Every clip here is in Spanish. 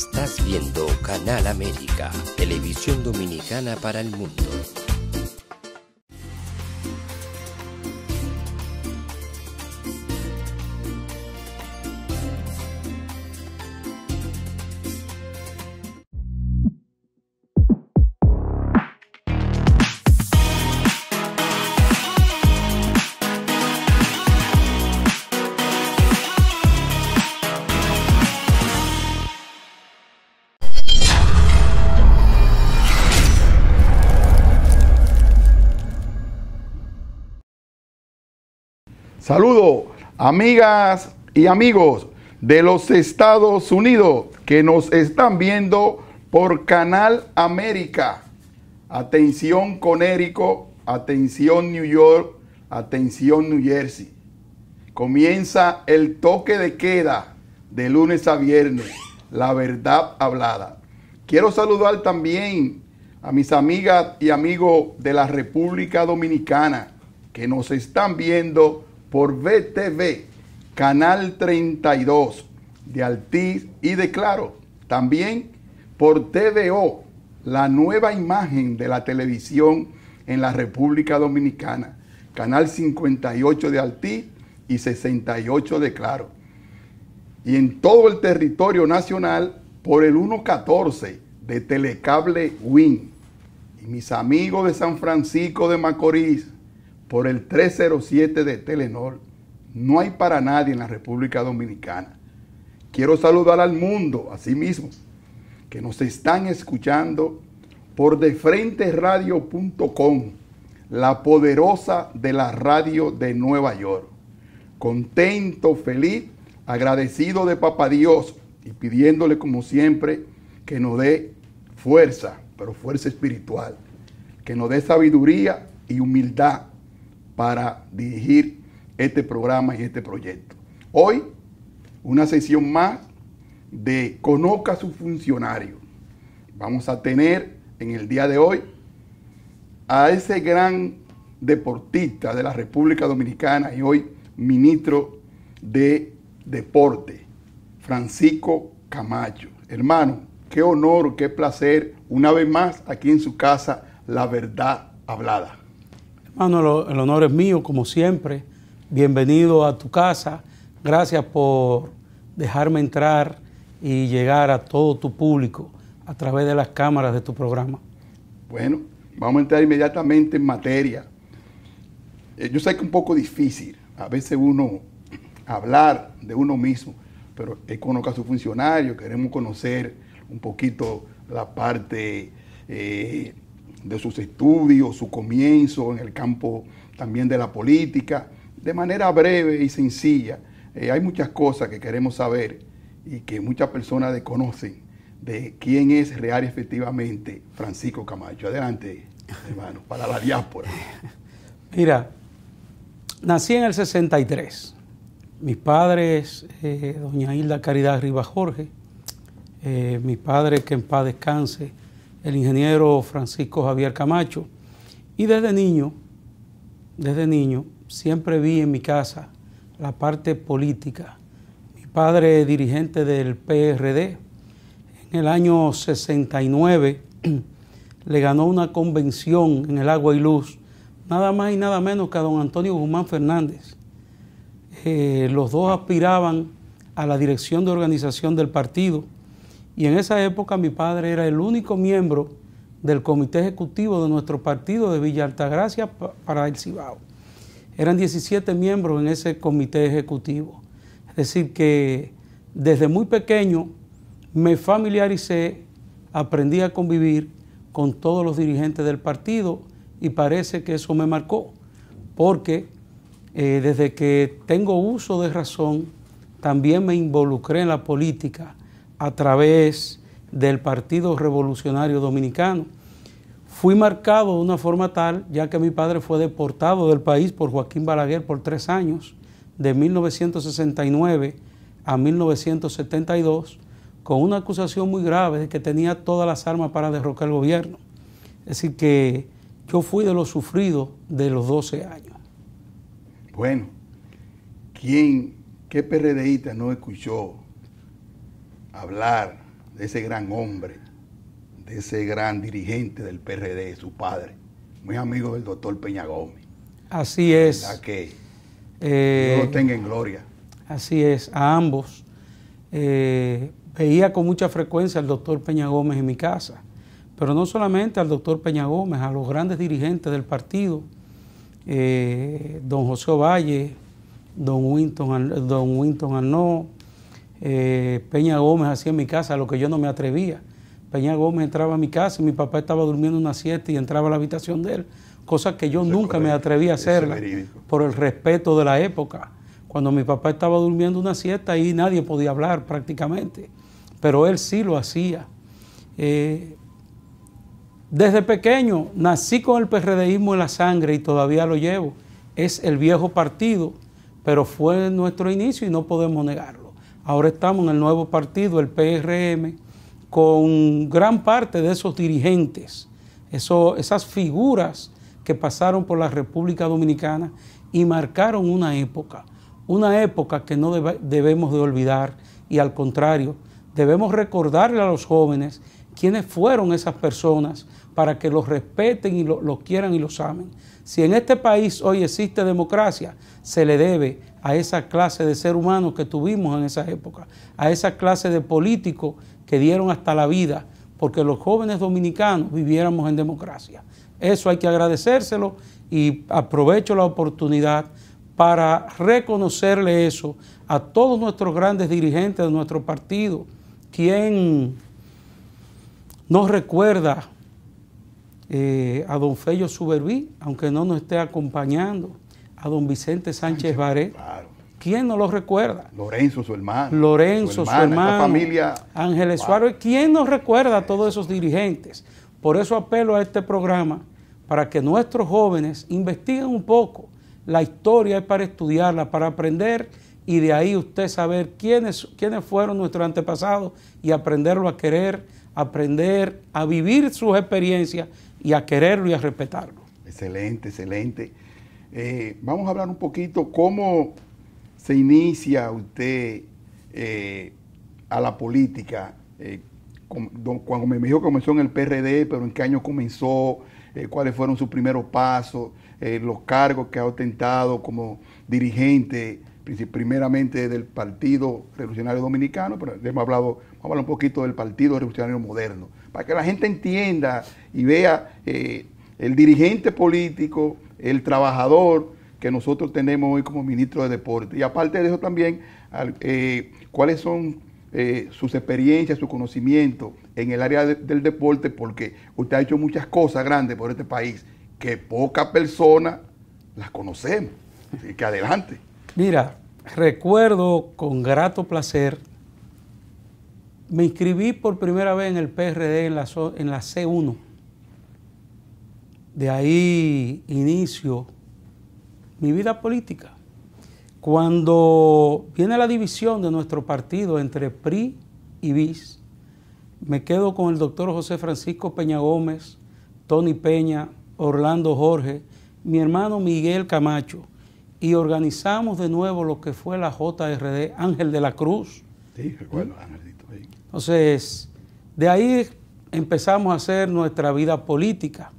Estás viendo Canal América, televisión dominicana para el mundo. Saludo, amigas y amigos de los Estados Unidos que nos están viendo por Canal América. Atención Conérico, atención New York, atención New Jersey. Comienza el toque de queda de lunes a viernes, la verdad hablada. Quiero saludar también a mis amigas y amigos de la República Dominicana que nos están viendo por VTV, Canal 32 de Altiz y de Claro. También por TVO, la nueva imagen de la televisión en la República Dominicana. Canal 58 de Altiz y 68 de Claro. Y en todo el territorio nacional por el 114 de Telecable Win. Y mis amigos de San Francisco de Macorís, por el 307 de Telenor. No hay para nadie en la República Dominicana. Quiero saludar al mundo, a sí mismo, que nos están escuchando por defrenteradio.com, la poderosa de la radio de Nueva York. Contento, feliz, agradecido de Papá Dios y pidiéndole como siempre que nos dé fuerza, pero fuerza espiritual, que nos dé sabiduría y humildad para dirigir este programa y este proyecto. Hoy, una sesión más de Conozca a su funcionario. Vamos a tener en el día de hoy a ese gran deportista de la República Dominicana y hoy ministro de Deporte, Francisco Camacho. Hermano, qué honor, qué placer, una vez más aquí en su casa, la verdad hablada. Hermano, el honor es mío, como siempre. Bienvenido a tu casa. Gracias por dejarme entrar y llegar a todo tu público a través de las cámaras de tu programa. Bueno, vamos a entrar inmediatamente en materia. Eh, yo sé que es un poco difícil a veces uno hablar de uno mismo, pero conozco a su funcionario, queremos conocer un poquito la parte eh, de sus estudios, su comienzo en el campo también de la política, de manera breve y sencilla. Eh, hay muchas cosas que queremos saber y que muchas personas desconocen de quién es real efectivamente Francisco Camacho. Adelante, hermano, para la diáspora. Mira, nací en el 63. Mis padres, es eh, doña Hilda Caridad Rivas Jorge, eh, mi padre que en paz descanse, el ingeniero Francisco Javier Camacho. Y desde niño, desde niño, siempre vi en mi casa la parte política. Mi padre dirigente del PRD. En el año 69 le ganó una convención en el Agua y Luz, nada más y nada menos que a don Antonio Guzmán Fernández. Eh, los dos aspiraban a la dirección de organización del partido y en esa época mi padre era el único miembro del comité ejecutivo de nuestro partido de Villa Altagracia para el Cibao. Eran 17 miembros en ese comité ejecutivo. Es decir, que desde muy pequeño me familiaricé, aprendí a convivir con todos los dirigentes del partido y parece que eso me marcó, porque eh, desde que tengo uso de razón, también me involucré en la política a través del Partido Revolucionario Dominicano. Fui marcado de una forma tal, ya que mi padre fue deportado del país por Joaquín Balaguer por tres años, de 1969 a 1972, con una acusación muy grave de que tenía todas las armas para derrocar el gobierno. Es decir, que yo fui de los sufridos de los 12 años. Bueno, ¿quién, qué PRDista no escuchó hablar de ese gran hombre, de ese gran dirigente del PRD, su padre, muy amigo del doctor Peña Gómez. Así es. aquí que eh, lo tenga en gloria. Así es, a ambos. Eh, veía con mucha frecuencia al doctor Peña Gómez en mi casa, pero no solamente al doctor Peña Gómez, a los grandes dirigentes del partido, eh, don José Valle, don Winton, don Winton Arnaud, eh, Peña Gómez hacía en mi casa lo que yo no me atrevía. Peña Gómez entraba a mi casa y mi papá estaba durmiendo una siesta y entraba a la habitación de él, cosa que yo nunca me atrevía a hacer por el respeto de la época. Cuando mi papá estaba durmiendo una siesta ahí nadie podía hablar prácticamente, pero él sí lo hacía. Eh, desde pequeño nací con el perredeísmo en la sangre y todavía lo llevo. Es el viejo partido, pero fue nuestro inicio y no podemos negarlo. Ahora estamos en el nuevo partido, el PRM, con gran parte de esos dirigentes, esas figuras que pasaron por la República Dominicana y marcaron una época, una época que no debemos de olvidar y al contrario, debemos recordarle a los jóvenes quiénes fueron esas personas para que los respeten y los lo quieran y los amen. Si en este país hoy existe democracia, se le debe a esa clase de ser humano que tuvimos en esa época, a esa clase de políticos que dieron hasta la vida porque los jóvenes dominicanos viviéramos en democracia. Eso hay que agradecérselo y aprovecho la oportunidad para reconocerle eso a todos nuestros grandes dirigentes de nuestro partido, quien nos recuerda eh, a don Fello Suberví, aunque no nos esté acompañando, a don Vicente Sánchez Baré. ¿Quién no lo recuerda? Lorenzo, su hermano. Lorenzo, su hermano. familia. Ángeles Suárez. ¿Quién nos recuerda a todos esos dirigentes? Por eso apelo a este programa para que nuestros jóvenes investiguen un poco. La historia es para estudiarla, para aprender y de ahí usted saber quiénes, quiénes fueron nuestros antepasados y aprenderlo a querer, aprender a vivir sus experiencias y a quererlo y a respetarlo. Excelente, excelente. Eh, vamos a hablar un poquito cómo se inicia usted eh, a la política. Eh, cuando me dijo que comenzó en el PRD, pero en qué año comenzó, cuáles fueron sus primeros pasos, los cargos que ha ostentado como dirigente, primeramente del Partido Revolucionario Dominicano, pero hemos hablado, vamos a hablar un poquito del Partido Revolucionario Moderno, para que la gente entienda y vea el dirigente político el trabajador que nosotros tenemos hoy como ministro de Deporte. Y aparte de eso también, eh, cuáles son eh, sus experiencias, su conocimiento en el área del deporte, porque usted ha hecho muchas cosas grandes por este país que pocas personas las conocemos. Así que adelante. Mira, recuerdo con grato placer, me inscribí por primera vez en el PRD en la, en la C1 de ahí inicio mi vida política. Cuando viene la división de nuestro partido entre PRI y BIS, me quedo con el doctor José Francisco Peña Gómez, Tony Peña, Orlando Jorge, mi hermano Miguel Camacho, y organizamos de nuevo lo que fue la JRD Ángel de la Cruz. Sí, recuerdo, Ángelito. Entonces, de ahí empezamos a hacer nuestra vida política.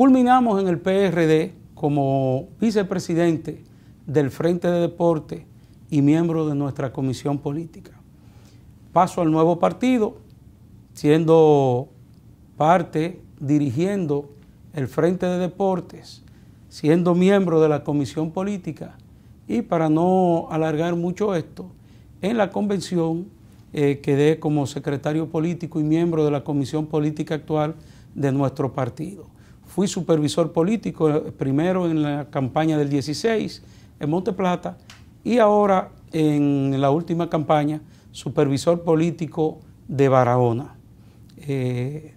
Culminamos en el PRD como vicepresidente del Frente de Deporte y miembro de nuestra comisión política. Paso al nuevo partido, siendo parte, dirigiendo el Frente de Deportes, siendo miembro de la comisión política y para no alargar mucho esto, en la convención eh, quedé como secretario político y miembro de la comisión política actual de nuestro partido. Fui supervisor político eh, primero en la campaña del 16 en Monte Plata y ahora en la última campaña supervisor político de Barahona. Eh,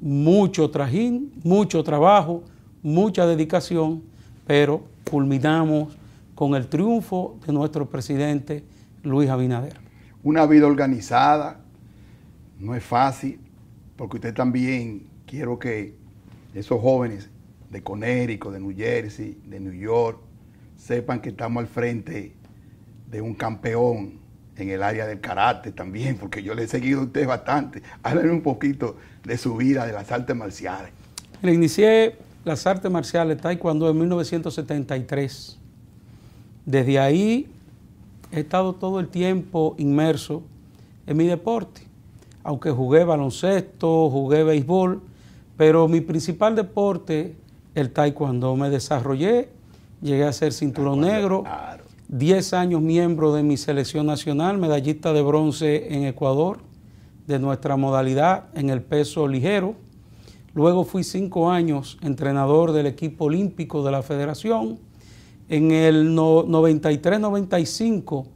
mucho trajín, mucho trabajo, mucha dedicación, pero culminamos con el triunfo de nuestro presidente Luis Abinader. Una vida organizada no es fácil, porque usted también quiero que esos jóvenes de Connecticut, de New Jersey, de New York, sepan que estamos al frente de un campeón en el área del karate también, porque yo le he seguido a usted bastante. Háblenme un poquito de su vida, de las artes marciales. Le inicié las artes marciales taekwondo en 1973. Desde ahí he estado todo el tiempo inmerso en mi deporte. Aunque jugué baloncesto, jugué béisbol, pero mi principal deporte, el taekwondo, me desarrollé, llegué a ser cinturón negro, 10 años miembro de mi selección nacional, medallista de bronce en Ecuador, de nuestra modalidad en el peso ligero. Luego fui cinco años entrenador del equipo olímpico de la federación. En el 93-95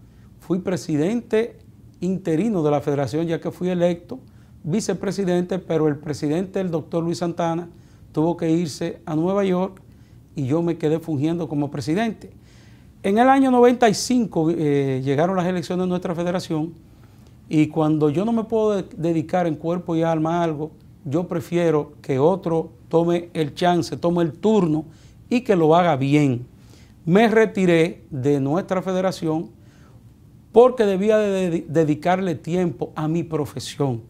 fui presidente interino de la federación ya que fui electo vicepresidente, pero el presidente, el doctor Luis Santana, tuvo que irse a Nueva York y yo me quedé fungiendo como presidente. En el año 95 eh, llegaron las elecciones de nuestra federación y cuando yo no me puedo dedicar en cuerpo y alma a algo, yo prefiero que otro tome el chance, tome el turno y que lo haga bien. Me retiré de nuestra federación porque debía dedicarle tiempo a mi profesión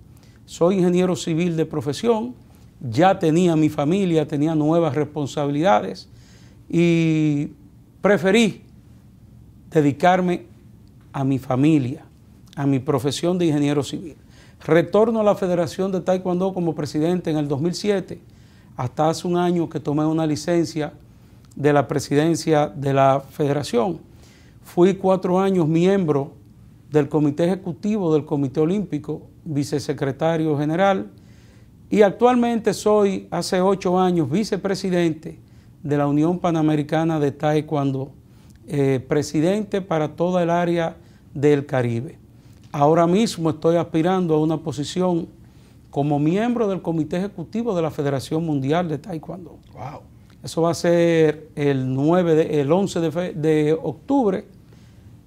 soy ingeniero civil de profesión, ya tenía mi familia, tenía nuevas responsabilidades y preferí dedicarme a mi familia, a mi profesión de ingeniero civil. Retorno a la Federación de Taekwondo como presidente en el 2007, hasta hace un año que tomé una licencia de la presidencia de la federación. Fui cuatro años miembro del comité ejecutivo del Comité Olímpico vicesecretario general y actualmente soy, hace ocho años, vicepresidente de la Unión Panamericana de Taekwondo, eh, presidente para toda el área del Caribe. Ahora mismo estoy aspirando a una posición como miembro del Comité Ejecutivo de la Federación Mundial de Taekwondo. Eso va a ser el, 9 el 11 de octubre.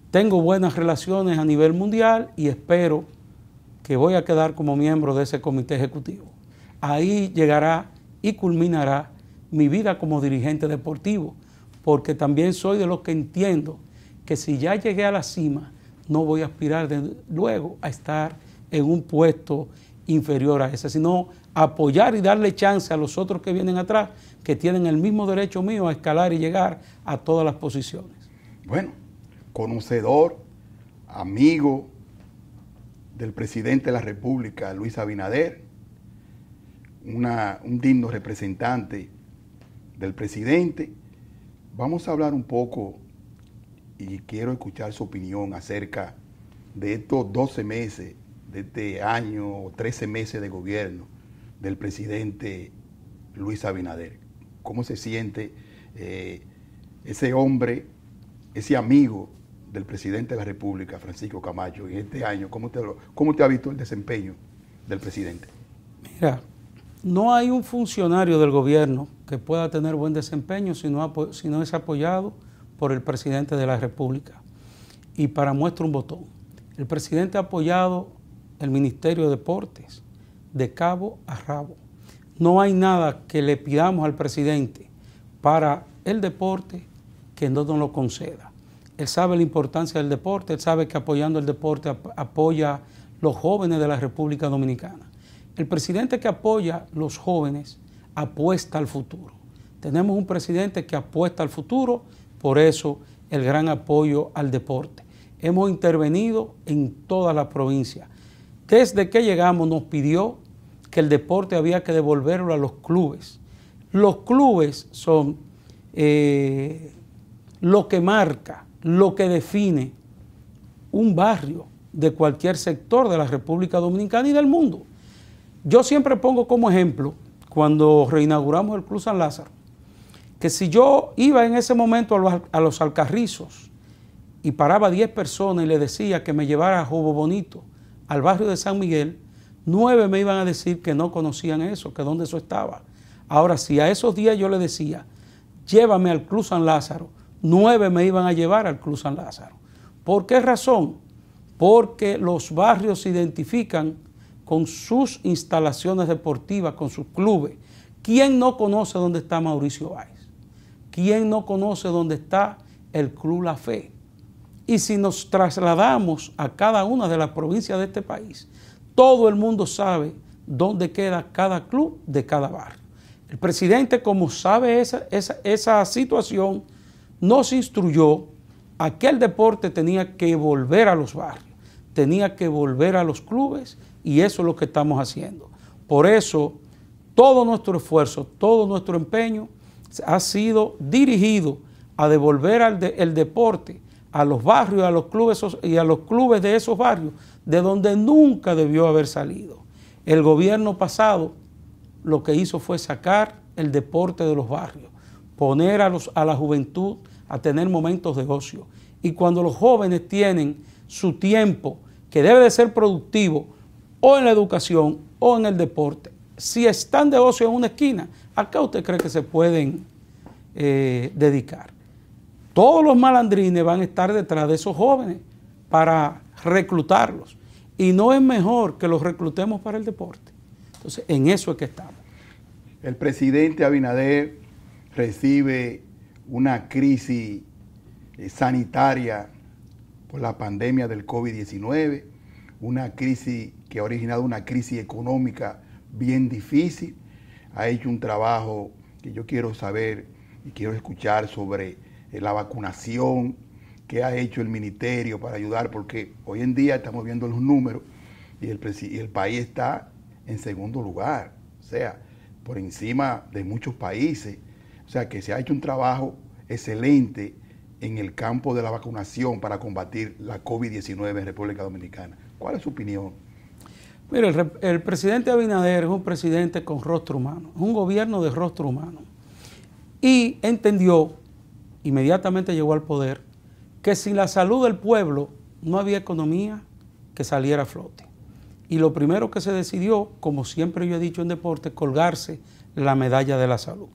Tengo buenas relaciones a nivel mundial y espero que voy a quedar como miembro de ese comité ejecutivo. Ahí llegará y culminará mi vida como dirigente deportivo, porque también soy de los que entiendo que si ya llegué a la cima, no voy a aspirar luego a estar en un puesto inferior a ese, sino apoyar y darle chance a los otros que vienen atrás, que tienen el mismo derecho mío a escalar y llegar a todas las posiciones. Bueno, conocedor, amigo, del presidente de la República, Luis Abinader, un digno representante del presidente. Vamos a hablar un poco y quiero escuchar su opinión acerca de estos 12 meses, de este año o 13 meses de gobierno del presidente Luis Abinader. ¿Cómo se siente eh, ese hombre, ese amigo del presidente de la República, Francisco Camacho, y este año? ¿Cómo te, te ha visto el desempeño del presidente? Mira, no hay un funcionario del gobierno que pueda tener buen desempeño si no, si no es apoyado por el presidente de la República. Y para muestra un botón, el presidente ha apoyado el Ministerio de Deportes de cabo a rabo. No hay nada que le pidamos al presidente para el deporte que no nos lo conceda. Él sabe la importancia del deporte, él sabe que apoyando el deporte apoya apoya los jóvenes de la República Dominicana. El presidente que apoya los jóvenes apuesta al futuro. Tenemos un presidente que apuesta al futuro, por eso el gran apoyo al deporte. Hemos intervenido en toda la provincia. Desde que llegamos nos pidió que el deporte había que devolverlo a los clubes. Los clubes son eh, lo que marca lo que define un barrio de cualquier sector de la República Dominicana y del mundo. Yo siempre pongo como ejemplo, cuando reinauguramos el Club San Lázaro, que si yo iba en ese momento a los, Alcarrizos y paraba 10 personas y le decía que me llevara a Jobo Bonito, al barrio de San Miguel, nueve me iban a decir que no conocían eso, que dónde eso estaba. Ahora, si a esos días yo le decía, llévame al Club San Lázaro, nueve me iban a llevar al Club San Lázaro. ¿Por qué razón? Porque los barrios se identifican con sus instalaciones deportivas, con sus clubes. ¿Quién no conoce dónde está Mauricio Báez? ¿Quién no conoce dónde está el Club La Fe? Y si nos trasladamos a cada una de las provincias de este país, todo el mundo sabe dónde queda cada club de cada barrio. El presidente, como sabe esa, esa situación, nos instruyó a que el deporte tenía que volver a los barrios, tenía que volver a los clubes y eso es lo que estamos haciendo. Por eso, todo nuestro esfuerzo, todo nuestro empeño ha sido dirigido a devolver al el deporte a los barrios a los clubes, y a los clubes de esos barrios de donde nunca debió haber salido. El gobierno pasado lo que hizo fue sacar el deporte de los barrios poner a, los, a la juventud a tener momentos de ocio. Y cuando los jóvenes tienen su tiempo, que debe de ser productivo, o en la educación o en el deporte, si están de ocio en una esquina, ¿a qué usted cree que se pueden eh, dedicar? Todos los malandrines van a estar detrás de esos jóvenes para reclutarlos. Y no es mejor que los reclutemos para el deporte. Entonces, en eso es que estamos. El presidente Abinader recibe una crisis eh, sanitaria por la pandemia del COVID-19, una crisis que ha originado una crisis económica bien difícil, ha hecho un trabajo que yo quiero saber y quiero escuchar sobre eh, la vacunación qué ha hecho el ministerio para ayudar, porque hoy en día estamos viendo los números y el, y el país está en segundo lugar, o sea, por encima de muchos países o sea que se ha hecho un trabajo excelente en el campo de la vacunación para combatir la COVID-19 en República Dominicana. ¿Cuál es su opinión? Mire, el, presidente Abinader es un presidente con rostro humano, es un gobierno de rostro humano. Y entendió, inmediatamente llegó al poder, que sin la salud del pueblo no había economía que saliera a flote. Y lo primero que se decidió, como siempre yo he dicho en deporte, colgarse la medalla de la salud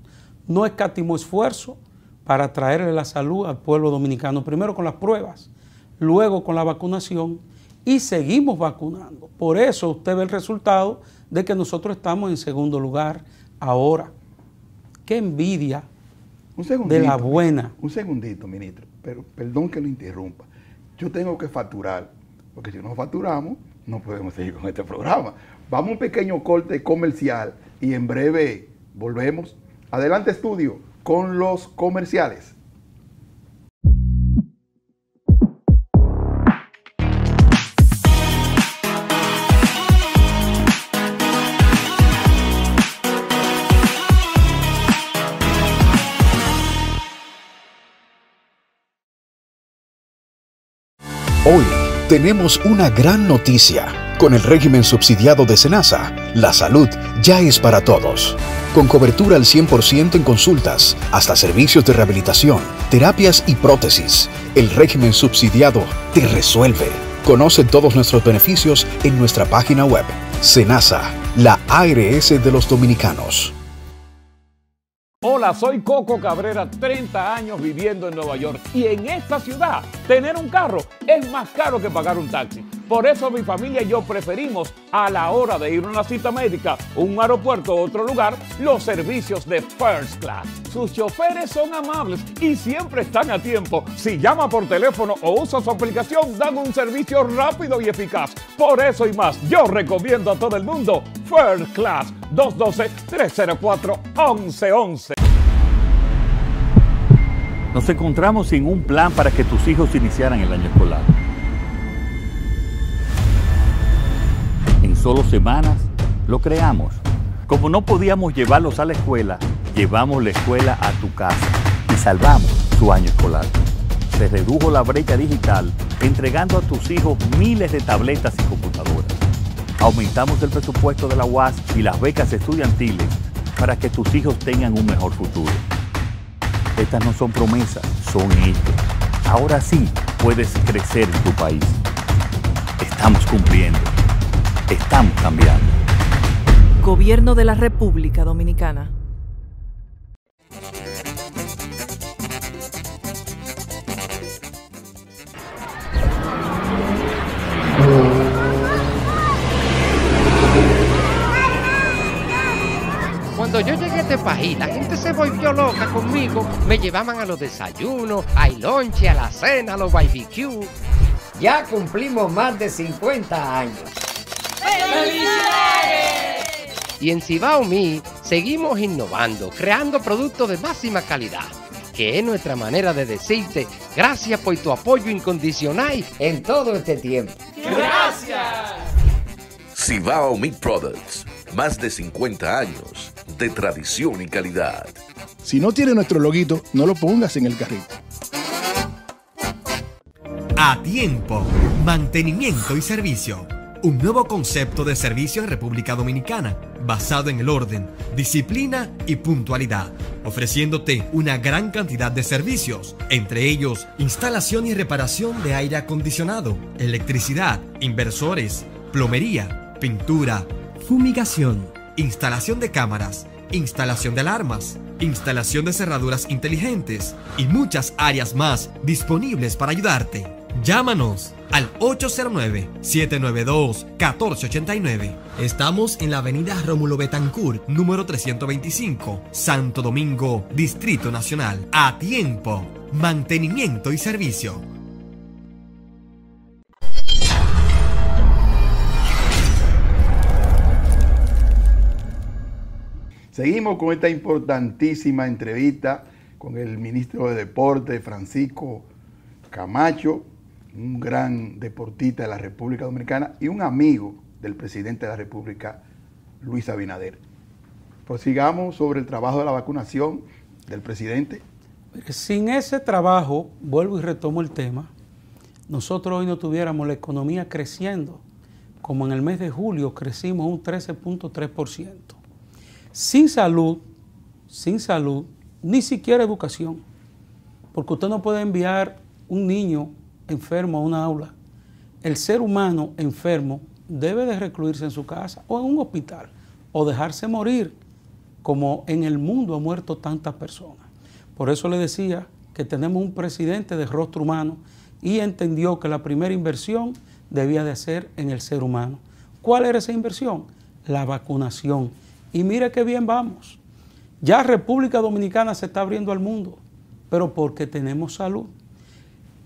no escatimó esfuerzo para traerle la salud al pueblo dominicano, primero con las pruebas, luego con la vacunación y seguimos vacunando. Por eso usted ve el resultado de que nosotros estamos en segundo lugar ahora. Qué envidia un de la buena. Un segundito, ministro, pero perdón que lo interrumpa. Yo tengo que facturar, porque si no facturamos, no podemos seguir con este programa. Vamos a un pequeño corte comercial y en breve volvemos. Adelante estudio con los comerciales. Hoy tenemos una gran noticia. Con el régimen subsidiado de Senasa, la salud ya es para todos con cobertura al 100% en consultas, hasta servicios de rehabilitación, terapias y prótesis. El régimen subsidiado te resuelve. Conoce todos nuestros beneficios en nuestra página web, Senasa, la ARS de los dominicanos. Hola, soy Coco Cabrera, 30 años viviendo en Nueva York y en esta ciudad tener un carro es más caro que pagar un taxi. Por eso mi familia y yo preferimos a la hora de ir a una cita médica, un aeropuerto u otro lugar, los servicios de First Class. Sus choferes son amables y siempre están a tiempo. Si llama por teléfono o usa su aplicación, dan un servicio rápido y eficaz. Por eso y más, yo recomiendo a todo el mundo First Class 212-304-1111. Nos encontramos sin un plan para que tus hijos iniciaran el año escolar. En solo semanas lo creamos. Como no podíamos llevarlos a la escuela, llevamos la escuela a tu casa y salvamos su año escolar. Se redujo la brecha digital entregando a tus hijos miles de tabletas y computadoras. Aumentamos el presupuesto de la UAS y las becas estudiantiles para que tus hijos tengan un mejor futuro. Estas no son promesas, son hechos. Ahora sí puedes crecer en tu país. Estamos cumpliendo. Estamos cambiando. Gobierno de la República Dominicana. Cuando yo llegué a este la gente se volvió loca conmigo. Me llevaban a los desayunos, al lonche, a la cena, a los barbecue. Ya cumplimos más de 50 años. ¡Felicidades! Y en Cibao Mi seguimos innovando, creando productos de máxima calidad, que es nuestra manera de decirte gracias por tu apoyo incondicional en todo este tiempo. ¡Gracias! Cibao Mi Products, más de 50 años de tradición y calidad. Si no tiene nuestro loguito, no lo pongas en el carrito. A tiempo, mantenimiento y servicio. Un nuevo concepto de servicio en República Dominicana, basado en el orden, disciplina y puntualidad, ofreciéndote una gran cantidad de servicios, entre ellos instalación y reparación de aire acondicionado, electricidad, inversores, plomería, pintura, fumigación, instalación de cámaras, instalación de alarmas, instalación de cerraduras inteligentes y muchas áreas más disponibles para ayudarte. Llámanos al 809-792-1489. Estamos en la avenida Rómulo Betancourt, número 325, Santo Domingo, Distrito Nacional. A tiempo, mantenimiento y servicio. Seguimos con esta importantísima entrevista con el ministro de Deporte, Francisco Camacho, un gran deportista de la República Dominicana y un amigo del presidente de la República, Luis Abinader. Prosigamos sobre el trabajo de la vacunación del presidente. Sin ese trabajo, vuelvo y retomo el tema, nosotros hoy no tuviéramos la economía creciendo, como en el mes de julio crecimos un 13.3% sin salud, sin salud, ni siquiera educación. Porque usted no puede enviar un niño enfermo a una aula. El ser humano enfermo debe de recluirse en su casa o en un hospital o dejarse morir, como en el mundo han muerto tantas personas. Por eso le decía que tenemos un presidente de rostro humano y entendió que la primera inversión debía de ser en el ser humano. ¿Cuál era esa inversión? La vacunación y mire qué bien vamos. Ya República Dominicana se está abriendo al mundo, pero porque tenemos salud.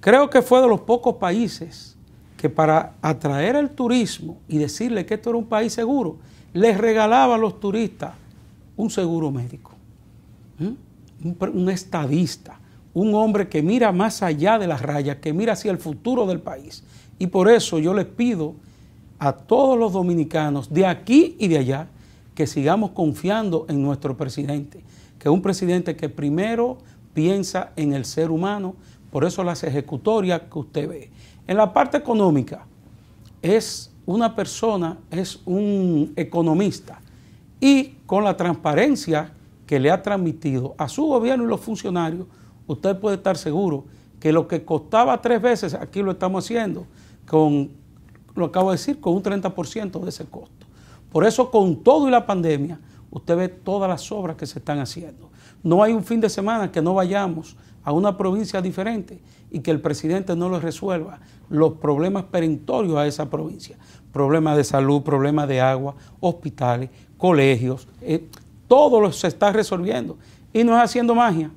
Creo que fue de los pocos países que para atraer el turismo y decirle que esto era un país seguro, les regalaba a los turistas un seguro médico, ¿Mm? un, un estadista, un hombre que mira más allá de las rayas, que mira hacia el futuro del país. Y por eso yo les pido a todos los dominicanos, de aquí y de allá, que sigamos confiando en nuestro presidente, que es un presidente que primero piensa en el ser humano, por eso las ejecutorias que usted ve. En la parte económica, es una persona, es un economista, y con la transparencia que le ha transmitido a su gobierno y los funcionarios, usted puede estar seguro que lo que costaba tres veces, aquí lo estamos haciendo, con, lo acabo de decir, con un 30% de ese costo. Por eso con todo y la pandemia, usted ve todas las obras que se están haciendo. No hay un fin de semana que no vayamos a una provincia diferente y que el presidente no le resuelva los problemas perentorios a esa provincia. Problemas de salud, problemas de agua, hospitales, colegios, eh, todo lo se está resolviendo. Y no es haciendo magia,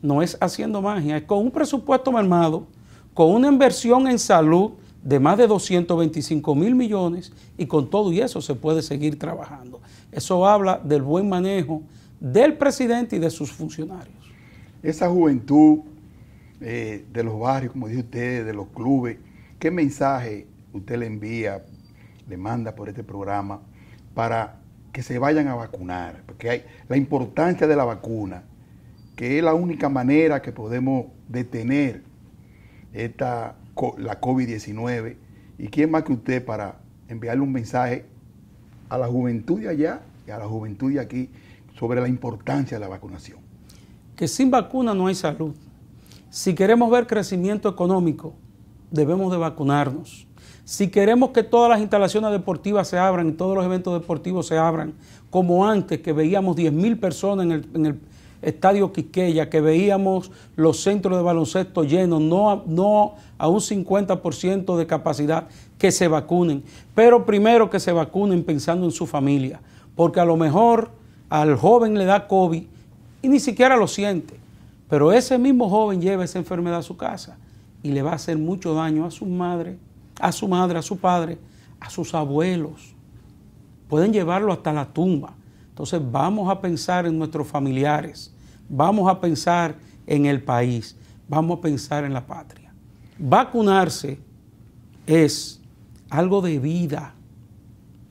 no es haciendo magia, es con un presupuesto mermado, con una inversión en salud de más de 225 mil millones y con todo y eso se puede seguir trabajando. Eso habla del buen manejo del presidente y de sus funcionarios. Esa juventud eh, de los barrios, como dice usted, de los clubes, ¿qué mensaje usted le envía, le manda por este programa para que se vayan a vacunar? Porque hay la importancia de la vacuna, que es la única manera que podemos detener esta la COVID-19. ¿Y quién más que usted para enviarle un mensaje a la juventud de allá y a la juventud de aquí sobre la importancia de la vacunación? Que sin vacuna no hay salud. Si queremos ver crecimiento económico, debemos de vacunarnos. Si queremos que todas las instalaciones deportivas se abran y todos los eventos deportivos se abran, como antes que veíamos 10.000 personas en el, Estadio Quiqueya, que veíamos los centros de baloncesto llenos, no, no a un 50% de capacidad, que se vacunen. Pero primero que se vacunen pensando en su familia, porque a lo mejor al joven le da COVID y ni siquiera lo siente, pero ese mismo joven lleva esa enfermedad a su casa y le va a hacer mucho daño a su madre, a su madre, a su padre, a sus abuelos. Pueden llevarlo hasta la tumba. Entonces vamos a pensar en nuestros familiares, vamos a pensar en el país, vamos a pensar en la patria. Vacunarse es algo de vida.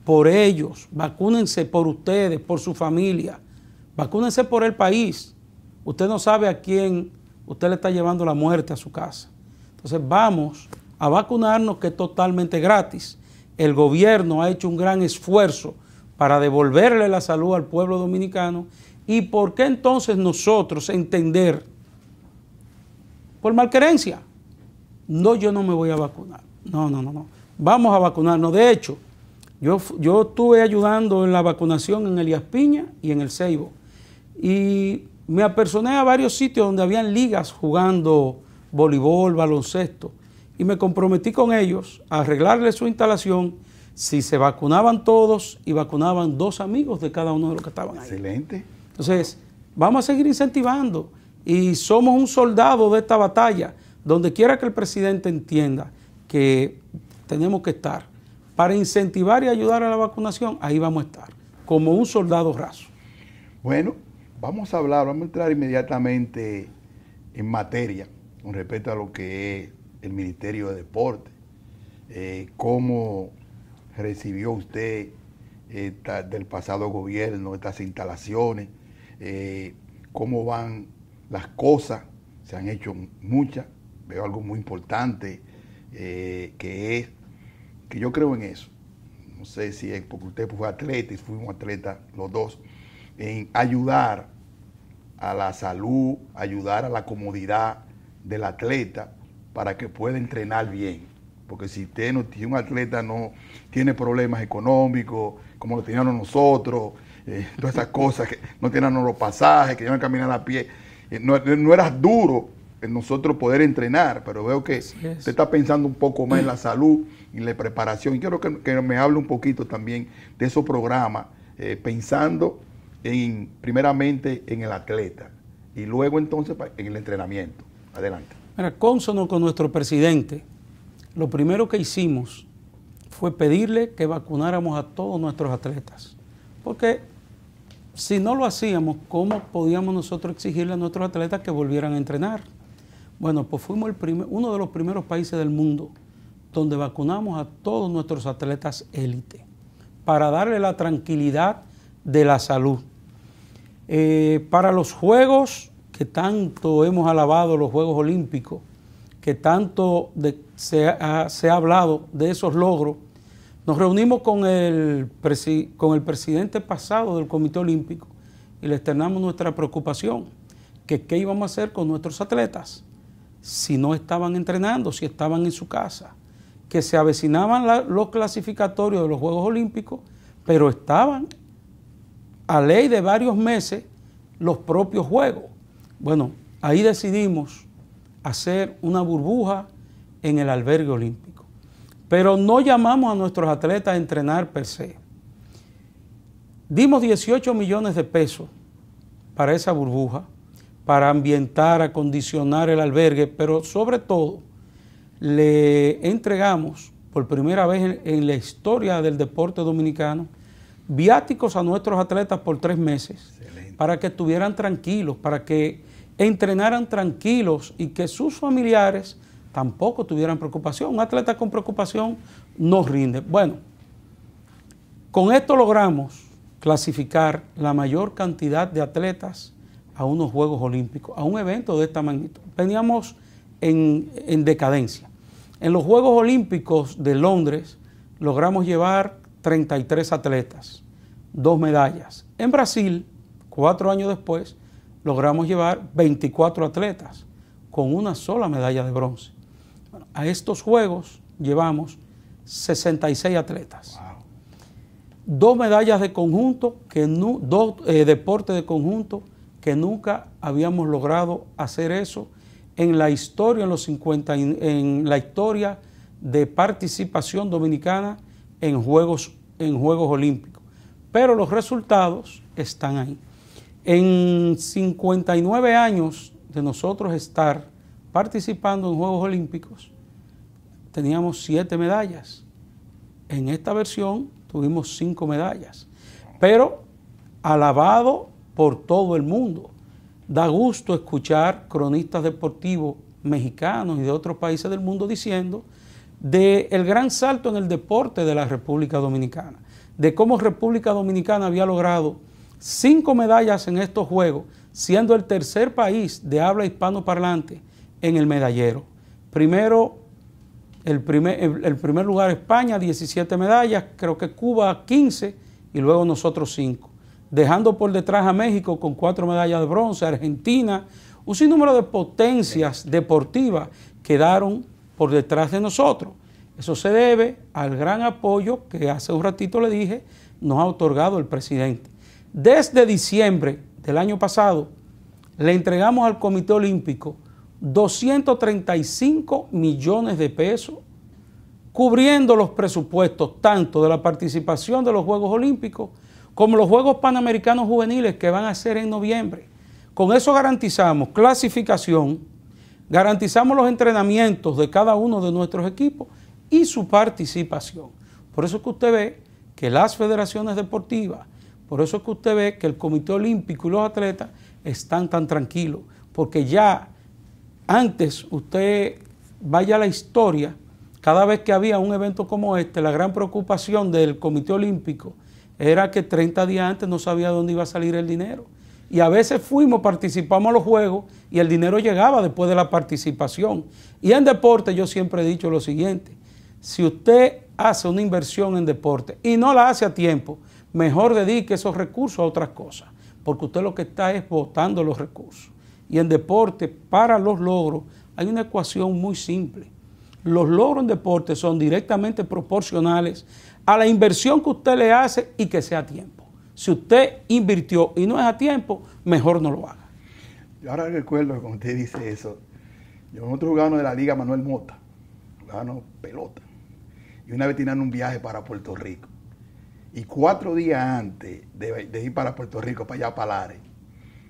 Por ellos, vacúnense por ustedes, por su familia, vacúnense por el país. Usted no sabe a quién usted le está llevando la muerte a su casa. Entonces vamos a vacunarnos que es totalmente gratis. El gobierno ha hecho un gran esfuerzo para devolverle la salud al pueblo dominicano. ¿Y por qué entonces nosotros entender por malquerencia? No, yo no me voy a vacunar. No, no, no, no. Vamos a vacunarnos. De hecho, yo, yo estuve ayudando en la vacunación en Elías Piña y en el Ceibo. Y me apersoné a varios sitios donde habían ligas jugando voleibol, baloncesto. Y me comprometí con ellos a arreglarles su instalación si se vacunaban todos y vacunaban dos amigos de cada uno de los que estaban ahí. Excelente. Entonces, vamos a seguir incentivando y somos un soldado de esta batalla, donde quiera que el presidente entienda que tenemos que estar para incentivar y ayudar a la vacunación, ahí vamos a estar, como un soldado raso. Bueno, vamos a hablar, vamos a entrar inmediatamente en materia con respecto a lo que es el Ministerio de Deporte, eh, cómo recibió usted eh, del pasado gobierno, estas instalaciones, eh, cómo van las cosas, se han hecho muchas, veo algo muy importante eh, que es, que yo creo en eso, no sé si es porque usted fue atleta y fuimos atletas los dos, en ayudar a la salud, ayudar a la comodidad del atleta para que pueda entrenar bien porque si, no, un atleta no tiene problemas económicos, como lo teníamos nosotros, eh, todas esas cosas, que no tienen los pasajes, que iban a caminar a pie, eh, no, era duro en nosotros poder entrenar, pero veo que se está pensando un poco más en la salud y la preparación. Y quiero que, me hable un poquito también de esos programas, eh, pensando en, primeramente en el atleta y luego entonces en el entrenamiento. Adelante. Mira, consono con nuestro presidente, lo primero que hicimos fue pedirle que vacunáramos a todos nuestros atletas, porque si no lo hacíamos, ¿cómo podíamos nosotros exigirle a nuestros atletas que volvieran a entrenar? Bueno, pues fuimos el uno de los primeros países del mundo donde vacunamos a todos nuestros atletas élite para darle la tranquilidad de la salud. Eh, para los Juegos que tanto hemos alabado, los Juegos Olímpicos, que tanto se, ha, hablado de esos logros, nos reunimos con el, con el presidente pasado del Comité Olímpico y le externamos nuestra preocupación, que qué íbamos a hacer con nuestros atletas si no estaban entrenando, si estaban en su casa, que se avecinaban los clasificatorios de los Juegos Olímpicos, pero estaban a ley de varios meses los propios Juegos. Bueno, ahí decidimos hacer una burbuja en el albergue olímpico. Pero no llamamos a nuestros atletas a entrenar per se. Dimos 18 millones de pesos para esa burbuja, para ambientar, acondicionar el albergue, pero sobre todo le entregamos por primera vez en, la historia del deporte dominicano viáticos a nuestros atletas por tres meses, para que estuvieran tranquilos, para que entrenaran tranquilos y que sus familiares tampoco tuvieran preocupación. Un atleta con preocupación no rinde. Bueno, con esto logramos clasificar la mayor cantidad de atletas a unos Juegos Olímpicos, a un evento de esta magnitud. Veníamos en, en decadencia. En los Juegos Olímpicos de Londres logramos llevar 33 atletas, dos medallas. En Brasil, cuatro años después, logramos llevar 24 atletas con una sola medalla de bronce. a estos Juegos llevamos 66 atletas. Dos medallas de conjunto, que dos eh, deportes de conjunto que nunca habíamos logrado hacer eso en la historia, en los 50, en la historia de participación dominicana en Juegos, en Juegos Olímpicos. Pero los resultados están ahí. En 59 años de nosotros estar participando en Juegos Olímpicos, teníamos siete medallas. En esta versión tuvimos cinco medallas. Pero alabado por todo el mundo. Da gusto escuchar cronistas deportivos mexicanos y de otros países del mundo diciendo del gran salto en el deporte de la República Dominicana, de cómo República Dominicana había logrado cinco medallas en estos Juegos, siendo el tercer país de habla hispanoparlante en el medallero. Primero, el primer, primer lugar España, 17 medallas, creo que Cuba 15 y luego nosotros cinco, dejando por detrás a México con cuatro medallas de bronce, Argentina, un sinnúmero de potencias deportivas quedaron por detrás de nosotros. Eso se debe al gran apoyo que hace un ratito le dije, nos ha otorgado el presidente. Desde diciembre del año pasado, le entregamos al Comité Olímpico 235 millones de pesos, cubriendo los presupuestos tanto de la participación de los Juegos Olímpicos como los Juegos Panamericanos Juveniles que van a ser en noviembre. Con eso garantizamos clasificación, garantizamos los entrenamientos de cada uno de nuestros equipos y su participación. Por eso es que usted ve que las federaciones deportivas por eso es que usted ve que el Comité Olímpico y los atletas están tan tranquilos, porque ya antes usted vaya a la historia, cada vez que había un evento como este, la gran preocupación del Comité Olímpico era que 30 días antes no sabía dónde iba a salir el dinero. Y a veces fuimos, participamos a los juegos y el dinero llegaba después de la participación. Y en deporte yo siempre he dicho lo siguiente, si usted hace una inversión en deporte y no la hace a tiempo, mejor dedique esos recursos a otras cosas, porque usted lo que está es votando los recursos. Y en deporte, para los logros, hay una ecuación muy simple. Los logros en deporte son directamente proporcionales a la inversión que usted le hace y que sea a tiempo. Si usted invirtió y no es a tiempo, mejor no lo haga. Yo ahora recuerdo cuando usted dice eso. Yo otro jugador de la Liga Manuel Mota, ganó pelota. Y una vez tirando un viaje para Puerto Rico. Y cuatro días antes de, ir para Puerto Rico, para allá, Palares,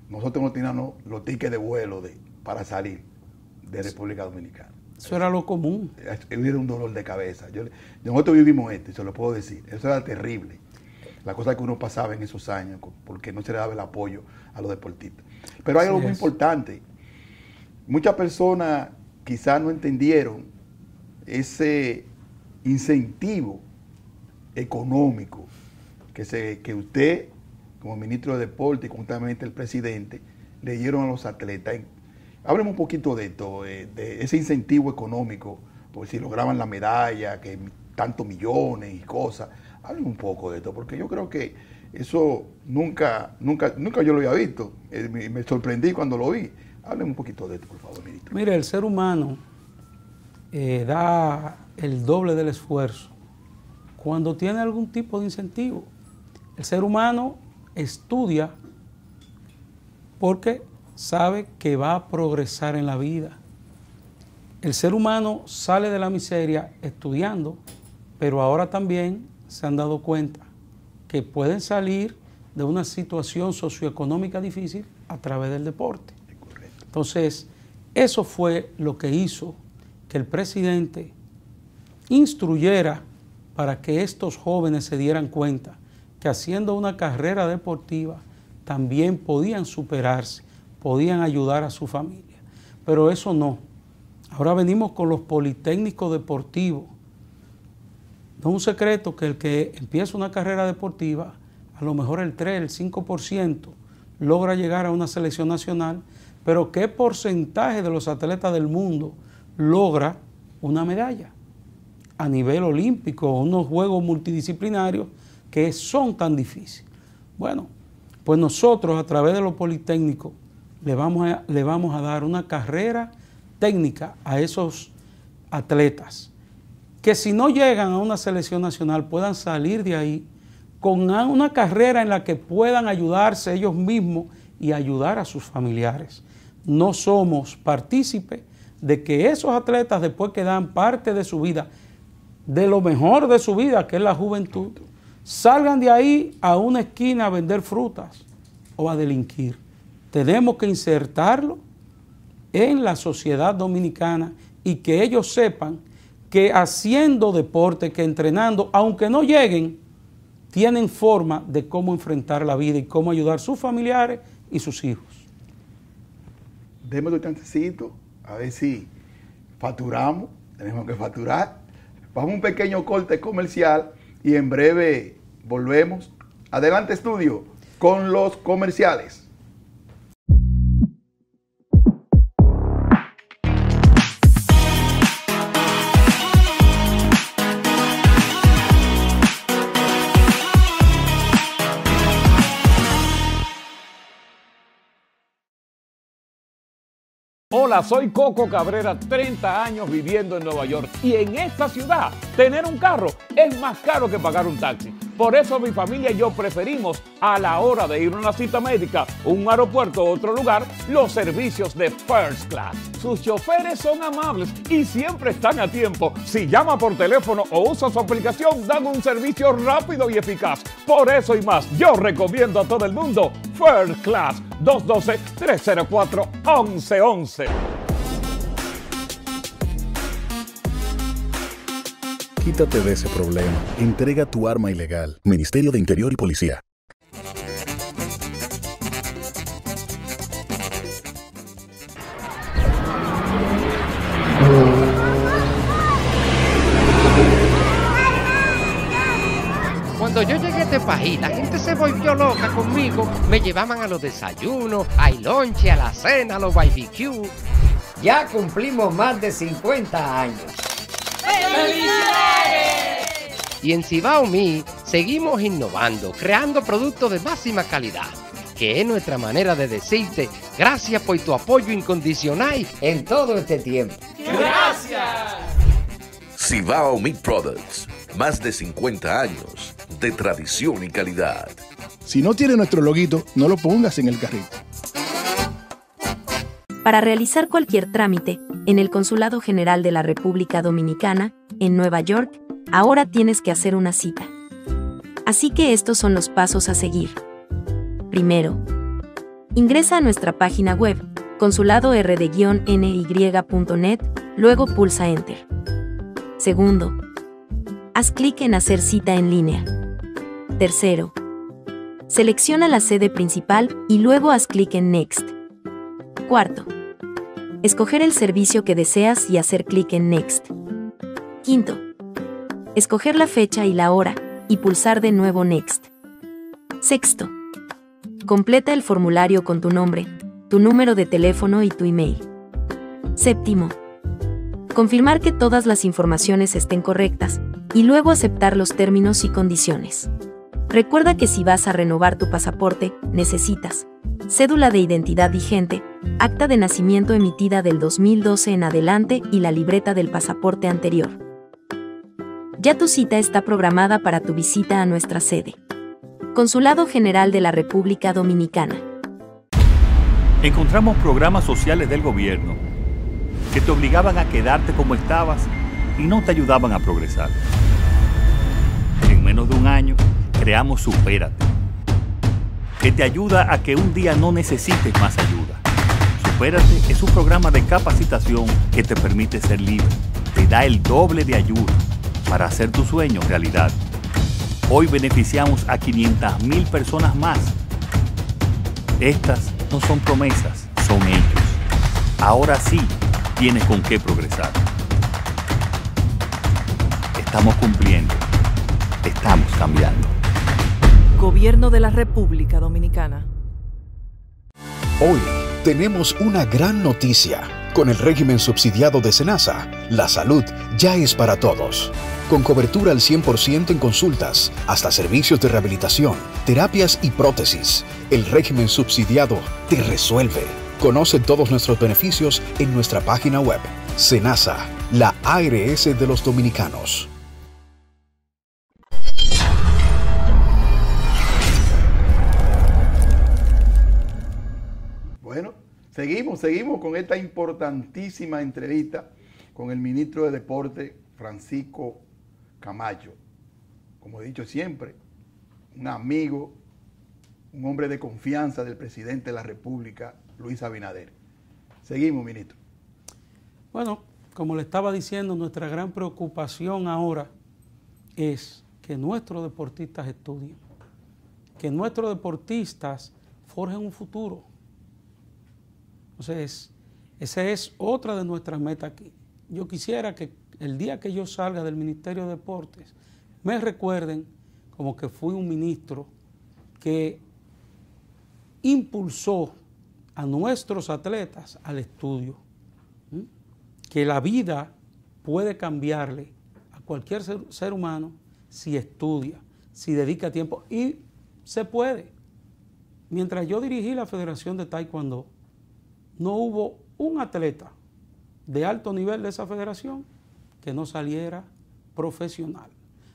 nosotros no teníamos los tickets de vuelo de, para salir de República Dominicana. Eso era lo común. Era un dolor de cabeza. Yo, nosotros vivimos esto, se lo puedo decir. Eso era terrible. La cosa que uno pasaba en esos años, porque no se le daba el apoyo a los deportistas. Pero hay algo muy importante. Muchas personas quizás no entendieron ese incentivo económico que, se, que usted, como ministro de Deporte y conjuntamente el presidente, le dieron a los atletas. Hábleme un poquito de esto, eh, de, ese incentivo económico, por si lograban la medalla, que tantos millones y cosas. Hábleme un poco de esto, porque yo creo que eso nunca, nunca, nunca yo lo había visto. Eh, me, sorprendí cuando lo vi. Hábleme un poquito de esto, por favor, ministro. Mire, el ser humano eh, da el doble del esfuerzo cuando tiene algún tipo de incentivo. El ser humano estudia porque sabe que va a progresar en la vida. El ser humano sale de la miseria estudiando, pero ahora también se han dado cuenta que pueden salir de una situación socioeconómica difícil a través del deporte. Entonces, eso fue lo que hizo que el presidente instruyera para que estos jóvenes se dieran cuenta que haciendo una carrera deportiva también podían superarse, podían ayudar a su familia. Pero eso no. Ahora venimos con los politécnicos deportivos. No es un secreto que el que empieza una carrera deportiva, a lo mejor el 3, el 5% logra llegar a una selección nacional, pero ¿qué porcentaje de los atletas del mundo logra una medalla? A nivel olímpico, unos juegos multidisciplinarios que son tan difíciles. Bueno, pues nosotros a través de los politécnicos le vamos a, le vamos a dar una carrera técnica a esos atletas, que si no llegan a una selección nacional puedan salir de ahí con una carrera en la que puedan ayudarse ellos mismos y ayudar a sus familiares. No somos partícipes de que esos atletas después que dan parte de su vida, de lo mejor de su vida, que es la juventud, Salgan de ahí a una esquina a vender frutas o a delinquir. Tenemos que insertarlo en la sociedad dominicana y que ellos sepan que haciendo deporte, que entrenando, aunque no lleguen, tienen forma de cómo enfrentar la vida y cómo ayudar a sus familiares y sus hijos. Démosle un chancecito, a ver si facturamos, tenemos que facturar. Vamos a un pequeño corte comercial y en breve volvemos. Adelante estudio con los comerciales. soy Coco Cabrera, 30 años viviendo en Nueva York y en esta ciudad tener un carro es más caro que pagar un taxi. Por eso mi familia y yo preferimos a la hora de ir a una cita médica, un aeropuerto u otro lugar, los servicios de First Class. Sus choferes son amables y siempre están a tiempo. Si llama por teléfono o usa su aplicación, dan un servicio rápido y eficaz. Por eso y más, yo recomiendo a todo el mundo World Class 212-304-1111. Quítate de ese problema. Entrega tu arma ilegal. Ministerio de Interior y Policía. Cuando yo llegué a este país, la gente se volvió loca conmigo. Me llevaban a los desayunos, al lonche, a la cena, a los barbecue. Ya cumplimos más de 50 años. ¡Felicidades! Y en Cibao Me seguimos innovando, creando productos de máxima calidad, que es nuestra manera de decirte gracias por tu apoyo incondicional en todo este tiempo. ¡Gracias! Cibao Mi Products, más de 50 años de tradición y calidad. Si no tiene nuestro loguito, no lo pongas en el carrito. Para realizar cualquier trámite, en el Consulado General de la República Dominicana, en Nueva York, ahora tienes que hacer una cita. Así que estos son los pasos a seguir. Primero, ingresa a nuestra página web, consulado-ny.net, luego pulsa Enter. Segundo, haz clic en Hacer cita en línea. Tercero. Selecciona la sede principal y luego haz clic en Next. Cuarto. Escoger el servicio que deseas y hacer clic en Next. Quinto. Escoger la fecha y la hora y pulsar de nuevo Next. Sexto. Completa el formulario con tu nombre, tu número de teléfono y tu email. Séptimo. Confirmar que todas las informaciones estén correctas y luego aceptar los términos y condiciones. Recuerda que si vas a renovar tu pasaporte, necesitas cédula de identidad vigente, acta de nacimiento emitida del 2012 en adelante y la libreta del pasaporte anterior. Ya tu cita está programada para tu visita a nuestra sede. Consulado General de la República Dominicana. Encontramos programas sociales del gobierno que te obligaban a quedarte como estabas y no te ayudaban a progresar. En menos de un año, creamos Supérate, que te ayuda a que un día no necesites más ayuda. Supérate es un programa de capacitación que te permite ser libre, te da el doble de ayuda para hacer tu sueño realidad. Hoy beneficiamos a 500.000 personas más. Estas no son promesas, son hechos. Ahora sí, tienes con qué progresar. Estamos cumpliendo. Estamos cambiando. Gobierno de la República Dominicana. Hoy tenemos una gran noticia. Con el régimen subsidiado de Senasa, la salud ya es para todos. Con cobertura al 100% en consultas, hasta servicios de rehabilitación, terapias y prótesis, el régimen subsidiado te resuelve. Conoce todos nuestros beneficios en nuestra página web, Senasa, la ARS de los dominicanos. Seguimos, seguimos con esta importantísima entrevista con el ministro de Deporte, Francisco Camacho. Como he dicho siempre, un amigo, un hombre de confianza del presidente de la República, Luis Abinader. Seguimos, ministro. Bueno, como le estaba diciendo, nuestra gran preocupación ahora es que nuestros deportistas estudien, que nuestros deportistas forjen un futuro entonces, esa es otra de nuestras metas aquí. Yo quisiera que el día que yo salga del Ministerio de Deportes, me recuerden como que fui un ministro que impulsó a nuestros atletas al estudio. Que la vida puede cambiarle a cualquier ser, ser, humano si estudia, si dedica tiempo y se puede. Mientras yo dirigí la Federación de Taekwondo, no hubo un atleta de alto nivel de esa federación que no saliera profesional.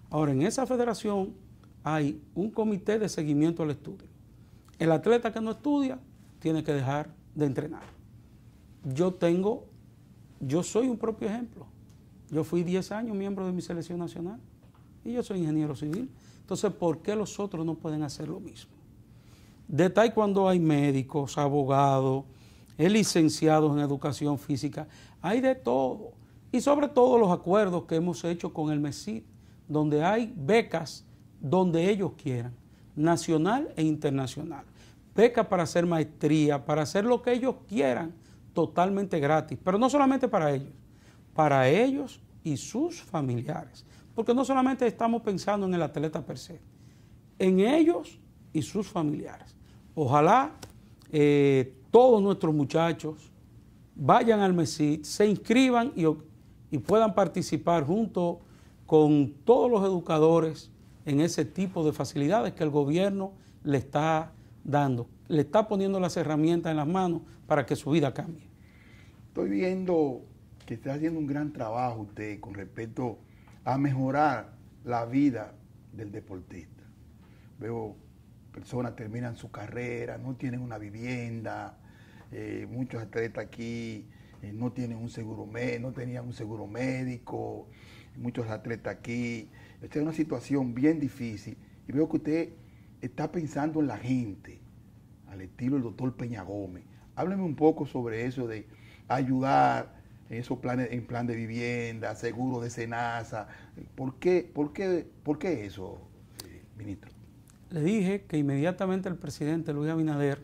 Ahora, en esa federación hay un comité de seguimiento al estudio. El atleta que no estudia tiene que dejar de entrenar. Yo tengo, yo soy un propio ejemplo. Yo fui 10 años miembro de mi selección nacional y yo soy ingeniero civil. Entonces, ¿por qué los otros no pueden hacer lo mismo? De cuando hay médicos, abogados, es licenciado en educación física, hay de todo. Y sobre todo los acuerdos que hemos hecho con el MESID, donde hay becas donde ellos quieran, nacional e internacional. Becas para hacer maestría, para hacer lo que ellos quieran, totalmente gratis, pero no solamente para ellos, para ellos y sus familiares. Porque no solamente estamos pensando en el atleta per se, en ellos y sus familiares. Ojalá eh, todos nuestros muchachos vayan al MESIT, se inscriban y, y puedan participar junto con todos los educadores en ese tipo de facilidades que el gobierno le está dando, le está poniendo las herramientas en las manos para que su vida cambie. Estoy viendo que está haciendo un gran trabajo usted con respecto a mejorar la vida del deportista. Veo personas terminan su carrera, no tienen una vivienda, eh, muchos atletas aquí eh, no tienen un seguro no tenían un seguro médico, muchos atletas aquí. Esta es una situación bien difícil y veo que usted está pensando en la gente, al estilo del doctor Peña Gómez. Hábleme un poco sobre eso de ayudar en esos planes, en plan de vivienda, seguro de cenaza. ¿Por por qué, por qué eso, eh, ministro? le dije que inmediatamente el presidente Luis Abinader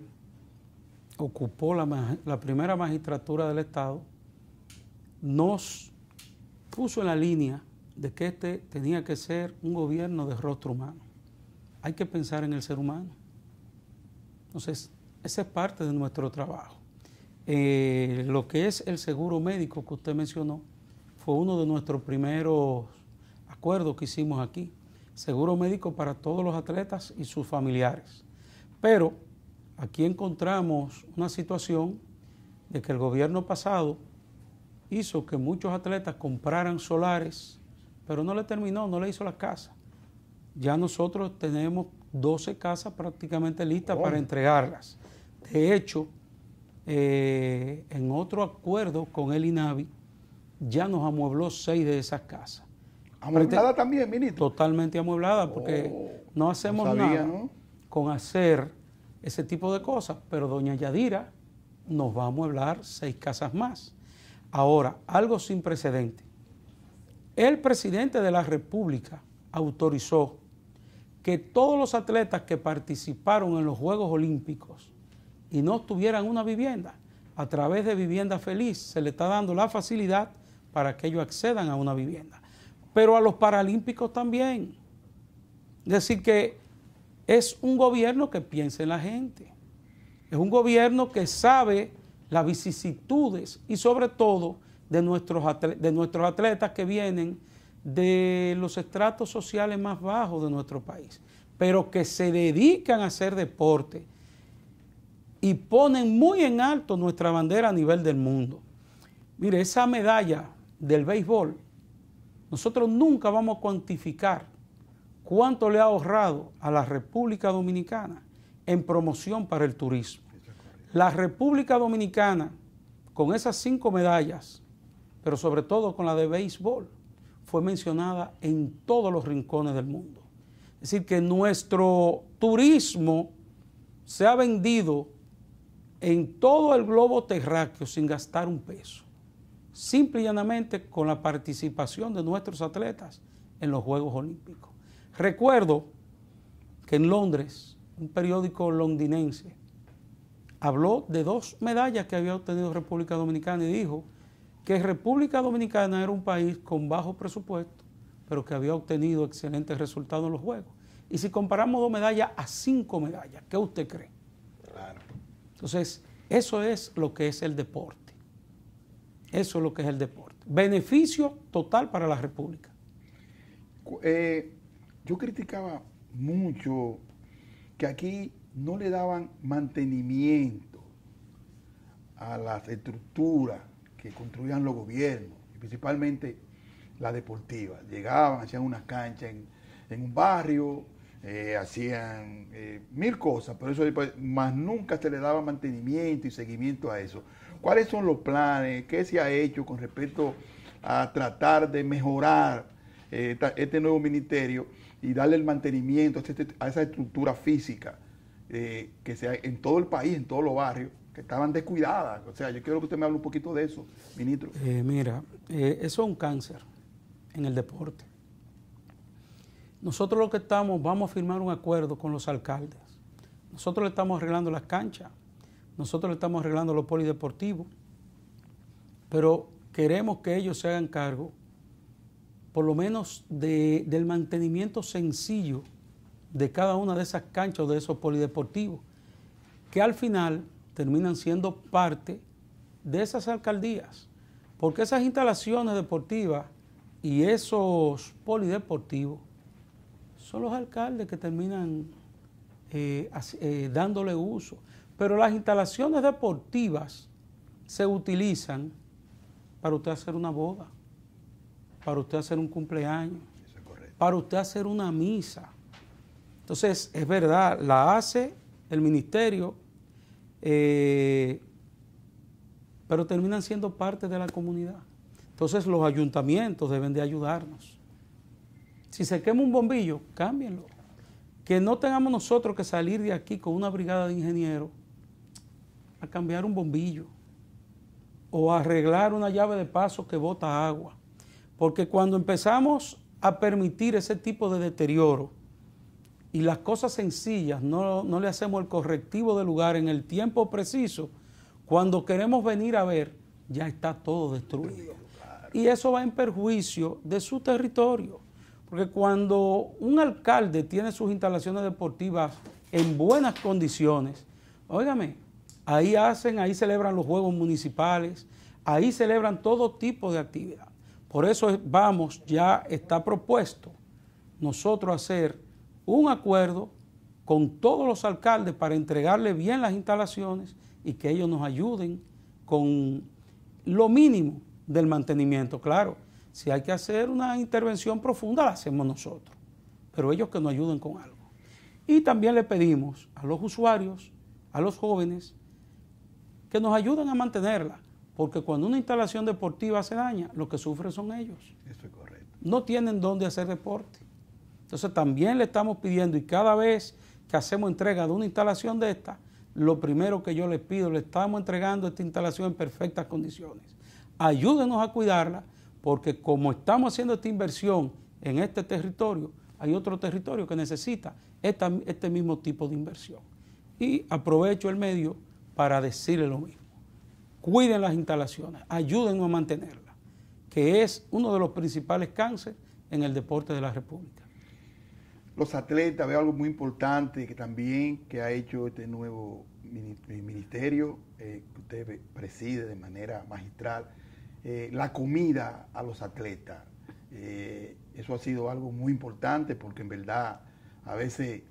ocupó la, primera magistratura del Estado, nos puso en la línea de que este tenía que ser un gobierno de rostro humano. Hay que pensar en el ser humano. Entonces, esa es parte de nuestro trabajo. Eh, lo que es el seguro médico que usted mencionó fue uno de nuestros primeros acuerdos que hicimos aquí seguro médico para todos los atletas y sus familiares. Pero aquí encontramos una situación de que el gobierno pasado hizo que muchos atletas compraran solares, pero no le terminó, no le hizo la casa. Ya nosotros tenemos 12 casas prácticamente listas para entregarlas. De hecho, eh, en otro acuerdo con el INAVI, ya nos amuebló seis de esas casas. ¿Amueblada también, ministro? Totalmente amueblada, porque oh, no hacemos nada con hacer ese tipo de cosas, pero doña Yadira nos va a amueblar seis casas más. Ahora, algo sin precedente. El presidente de la República autorizó que todos los atletas que participaron en los Juegos Olímpicos y no tuvieran una vivienda, a través de Vivienda Feliz se le está dando la facilidad para que ellos accedan a una vivienda pero a los paralímpicos también. Es decir, que es un gobierno que piensa en la gente, es un gobierno que sabe las vicisitudes y sobre todo de nuestros, atletas, de nuestros atletas que vienen de los estratos sociales más bajos de nuestro país, pero que se dedican a hacer deporte y ponen muy en alto nuestra bandera a nivel del mundo. Mire, esa medalla del béisbol nosotros nunca vamos a cuantificar cuánto le ha ahorrado a la República Dominicana en promoción para el turismo. La República Dominicana, con esas cinco medallas, pero sobre todo con la de béisbol, fue mencionada en todos los rincones del mundo. Es decir, que nuestro turismo se ha vendido en todo el globo terráqueo sin gastar un peso simple y llanamente con la participación de nuestros atletas en los Juegos Olímpicos. Recuerdo que en Londres, un periódico londinense habló de dos medallas que había obtenido República Dominicana y dijo que República Dominicana era un país con bajo presupuesto, pero que había obtenido excelentes resultados en los Juegos. Y si comparamos dos medallas a cinco medallas, ¿qué usted cree? Claro. Entonces, eso es lo que es el deporte. Eso es lo que es el deporte. Beneficio total para la República. Eh, yo criticaba mucho que aquí no le daban mantenimiento a las estructuras que construían los gobiernos, principalmente las deportivas. Llegaban, hacían unas canchas en un barrio, eh, hacían eh, mil cosas, pero eso más nunca se le daba mantenimiento y seguimiento a eso. ¿Cuáles son los planes? ¿Qué se ha hecho con respecto a tratar de mejorar eh, este nuevo ministerio y darle el mantenimiento a, este, este, esa estructura física que se sea en todo el país, en todos los barrios? que estaban descuidadas. O sea, yo quiero que usted me hable un poquito de eso, ministro. mira, eso es un cáncer en el deporte. Nosotros lo que estamos, vamos a firmar un acuerdo con los alcaldes. Nosotros le estamos arreglando las canchas, nosotros le estamos arreglando los polideportivos, pero queremos que ellos se hagan cargo, por lo menos del mantenimiento sencillo de cada una de esas canchas o de esos polideportivos, que al final terminan siendo parte de esas alcaldías, porque esas instalaciones deportivas y esos polideportivos son los alcaldes que terminan eh, eh, dándole uso. Pero las instalaciones deportivas se utilizan para usted hacer una boda, para usted hacer un cumpleaños, para usted hacer una misa. Entonces, es verdad, la hace el ministerio, eh, pero terminan siendo parte de la comunidad. Entonces, los ayuntamientos deben de ayudarnos. Si se quema un bombillo, cámbienlo. Que no tengamos nosotros que salir de aquí con una brigada de ingenieros a cambiar un bombillo o arreglar una llave de paso que bota agua. Porque cuando empezamos a permitir ese tipo de deterioro y las cosas sencillas, no, no le hacemos el correctivo de lugar en el tiempo preciso, cuando queremos venir a ver, ya está todo destruido. Y eso va en perjuicio de su territorio. Porque cuando un alcalde tiene sus instalaciones deportivas en buenas condiciones, óigame, ahí hacen, ahí celebran los juegos municipales, ahí celebran todo tipo de actividad. Por eso vamos, ya está propuesto nosotros hacer un acuerdo con todos los alcaldes para entregarle bien las instalaciones y que ellos nos ayuden con lo mínimo del mantenimiento. Claro, si hay que hacer una intervención profunda, la hacemos nosotros, pero ellos que nos ayuden con algo. Y también le pedimos a los usuarios, a los jóvenes, que nos ayuden a mantenerla, porque cuando una instalación deportiva se daña, lo que sufren son ellos. Eso es correcto. No tienen dónde hacer deporte. Entonces también le estamos pidiendo, y cada vez que hacemos entrega de una instalación de esta, lo primero que yo les pido, le estamos entregando esta instalación en perfectas condiciones. Ayúdenos a cuidarla porque como estamos haciendo esta inversión en este territorio, hay otro territorio que necesita este mismo tipo de inversión. Y aprovecho el medio para decirle lo mismo. Cuiden las instalaciones, ayúdennos a mantenerlas, que es uno de los principales cánceres en el deporte de la República. Los atletas, veo algo muy importante que también que ha hecho este nuevo eh, ministerio eh, que usted preside de manera magistral eh, la comida a los atletas. Eh, eso ha sido algo muy importante porque en verdad a veces,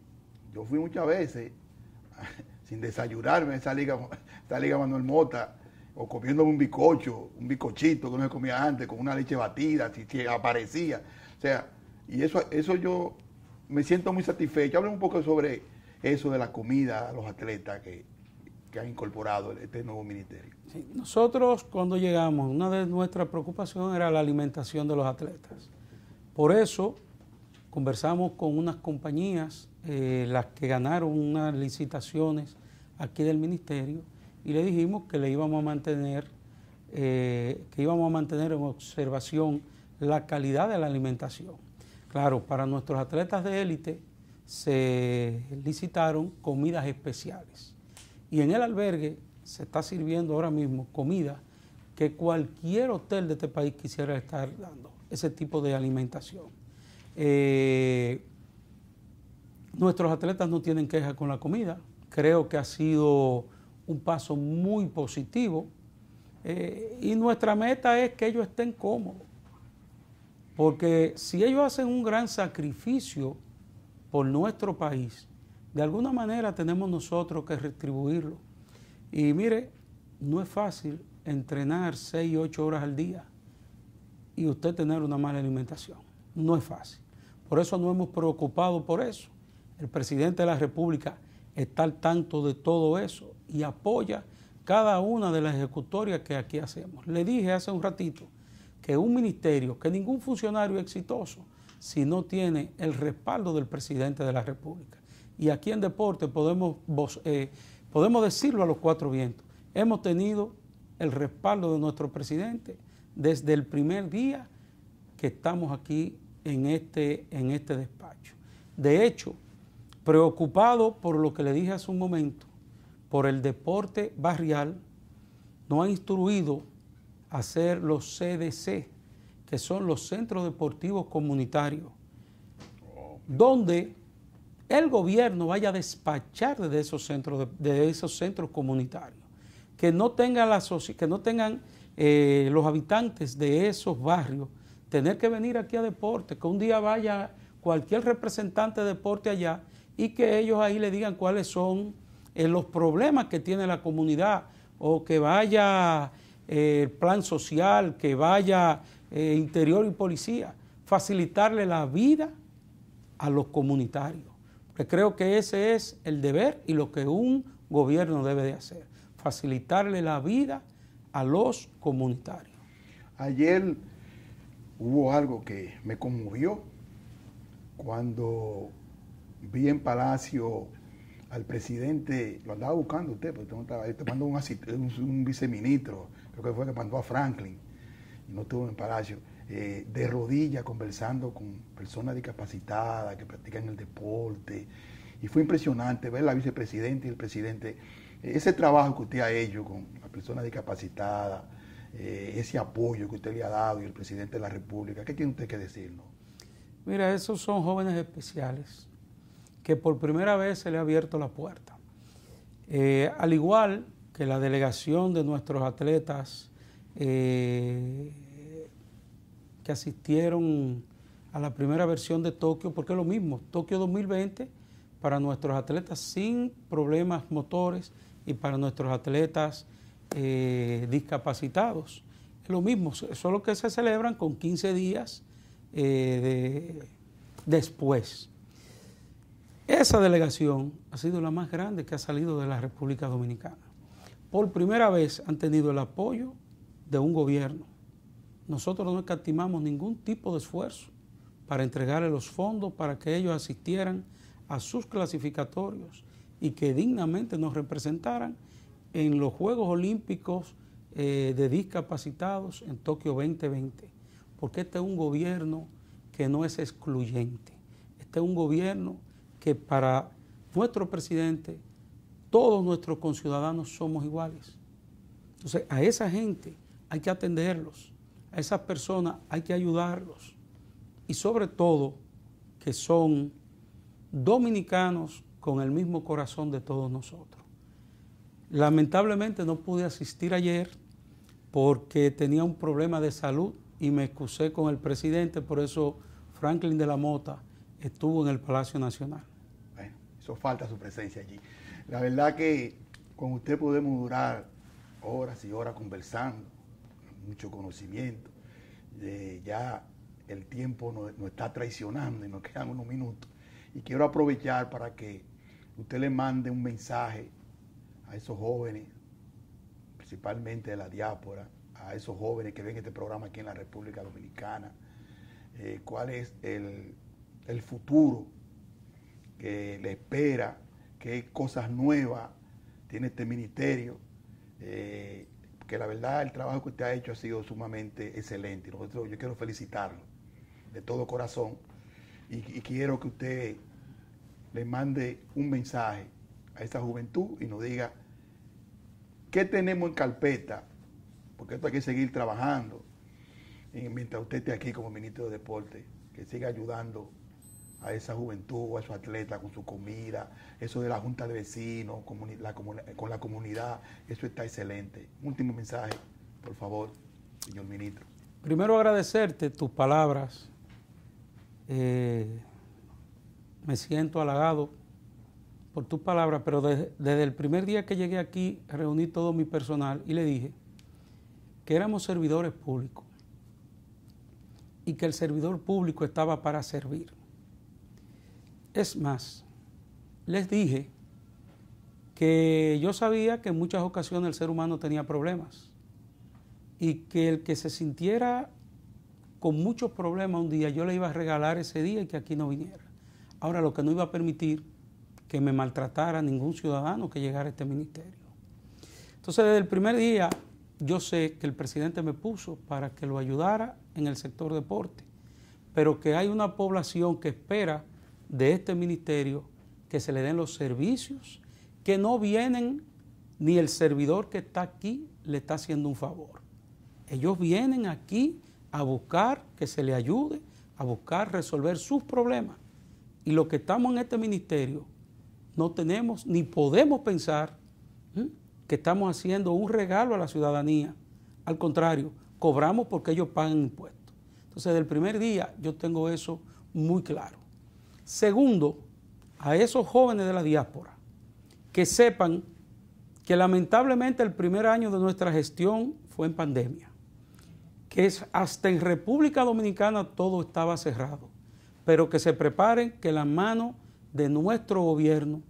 yo fui muchas veces sin desayunarme esa liga, esa liga Manuel Mota o comiéndome un bicocho, un bicochito que no se comía antes, con una leche batida, si, si aparecía. O sea, y eso, eso yo me siento muy satisfecho. Hablemos un poco sobre eso de la comida a los atletas, que que ha incorporado este nuevo ministerio? nosotros cuando llegamos, una de nuestras preocupaciones era la alimentación de los atletas. Por eso conversamos con unas compañías, eh, las que ganaron unas licitaciones aquí del ministerio, y le dijimos que le íbamos a mantener, eh, que íbamos a mantener en observación la calidad de la alimentación. Claro, para nuestros atletas de élite se licitaron comidas especiales. Y en el albergue se está sirviendo ahora mismo comida que cualquier hotel de este país quisiera estar dando, ese tipo de alimentación. Eh, nuestros atletas no tienen queja con la comida, creo que ha sido un paso muy positivo eh, y nuestra meta es que ellos estén cómodos, porque si ellos hacen un gran sacrificio por nuestro país, de alguna manera tenemos nosotros que retribuirlo. Y mire, no es fácil entrenar 6, ocho horas al día y usted tener una mala alimentación. No es fácil. Por eso no hemos preocupado por eso. El presidente de la República está al tanto de todo eso y apoya cada una de las ejecutorias que aquí hacemos. Le dije hace un ratito que un ministerio, que ningún funcionario exitoso si no tiene el respaldo del presidente de la República y aquí en deporte podemos, eh, podemos decirlo a los cuatro vientos. Hemos tenido el respaldo de nuestro presidente desde el primer día que estamos aquí en este, en este despacho. De hecho, preocupado por lo que le dije hace un momento, por el deporte barrial, nos ha instruido a hacer los CDC, que son los centros deportivos comunitarios, oh, donde el gobierno vaya a despachar de esos centros, esos centros comunitarios, que no tengan, que no tengan eh, los habitantes de esos barrios tener que venir aquí a deporte, que un día vaya cualquier representante de deporte allá y que ellos ahí le digan cuáles son eh, los problemas que tiene la comunidad o que vaya eh, el plan social, que vaya interior y policía, facilitarle la vida a los comunitarios. Pues creo que ese es el deber y lo que un gobierno debe de hacer, facilitarle la vida a los comunitarios. Ayer hubo algo que me conmovió cuando vi en Palacio al presidente, lo andaba buscando usted, porque usted estaba, te mandó un, viceministro, creo que fue que mandó a Franklin, y no estuvo en Palacio eh, de rodillas conversando con personas discapacitadas que practican el deporte. Y fue impresionante ver la vicepresidenta y el presidente, eh, ese trabajo que usted ha hecho con las personas discapacitadas, eh, ese apoyo que usted le ha dado y el presidente de la República. ¿Qué tiene usted que decirnos? Mira, esos son jóvenes especiales que por primera vez se le ha abierto la puerta. al igual que la delegación de nuestros atletas que asistieron a la primera versión de Tokio, porque es lo mismo, Tokio 2020 para nuestros atletas sin problemas motores y para nuestros atletas eh, discapacitados. Es lo mismo, solo que se celebran con 15 días eh, después. Esa delegación ha sido la más grande que ha salido de la República Dominicana. Por primera vez han tenido el apoyo de un gobierno nosotros no escatimamos ningún tipo de esfuerzo para entregarle los fondos para que ellos asistieran a sus clasificatorios y que dignamente nos representaran en los Juegos Olímpicos eh, de Discapacitados en Tokio 2020. Porque este es un gobierno que no es excluyente. Este es un gobierno que para nuestro presidente todos nuestros conciudadanos somos iguales. Entonces a esa gente hay que atenderlos a esas personas hay que ayudarlos. Y sobre todo que son dominicanos con el mismo corazón de todos nosotros. Lamentablemente no pude asistir ayer porque tenía un problema de salud y me excusé con el presidente, por eso Franklin de la Mota estuvo en el Palacio Nacional. Bueno, eso falta su presencia allí. La verdad que con usted podemos durar horas y horas conversando mucho conocimiento. ya el tiempo nos, está traicionando y nos quedan unos minutos. Y quiero aprovechar para que usted le mande un mensaje a esos jóvenes, principalmente de la diáspora, a esos jóvenes que ven este programa aquí en la República Dominicana, eh, cuál es el, futuro que le espera, qué cosas nuevas tiene este ministerio. Eh, que la verdad el trabajo que usted ha hecho ha sido sumamente excelente. Nosotros, yo quiero felicitarlo de todo corazón y, quiero que usted le mande un mensaje a esta juventud y nos diga qué tenemos en carpeta, porque esto hay que seguir trabajando mientras usted esté aquí como ministro de Deporte, que siga ayudando a esa juventud, a esos atletas con su comida, eso de la junta de vecinos, con la comunidad, eso está excelente. Último mensaje, por favor, señor ministro. Primero agradecerte tus palabras. Eh, me siento halagado por tus palabras, pero desde el primer día que llegué aquí reuní todo mi personal y le dije que éramos servidores públicos y que el servidor público estaba para servir. Es más, les dije que yo sabía que en muchas ocasiones el ser humano tenía problemas y que el que se sintiera con muchos problemas un día, yo le iba a regalar ese día y que aquí no viniera. Ahora, lo que no iba a permitir que me maltratara ningún ciudadano que llegara a este ministerio. Entonces, desde el primer día, yo sé que el presidente me puso para que lo ayudara en el sector deporte, pero que hay una población que espera de este ministerio que se le den los servicios que no vienen ni el servidor que está aquí le está haciendo un favor. Ellos vienen aquí a buscar que se le ayude, a buscar resolver sus problemas. Y los que estamos en este ministerio no tenemos ni podemos pensar que estamos haciendo un regalo a la ciudadanía. Al contrario, cobramos porque ellos pagan impuestos. Entonces, desde el primer día yo tengo eso muy claro. Segundo, a esos jóvenes de la diáspora, que sepan que lamentablemente el primer año de nuestra gestión fue en pandemia, que es hasta en República Dominicana todo estaba cerrado, pero que se preparen que la mano de nuestro gobierno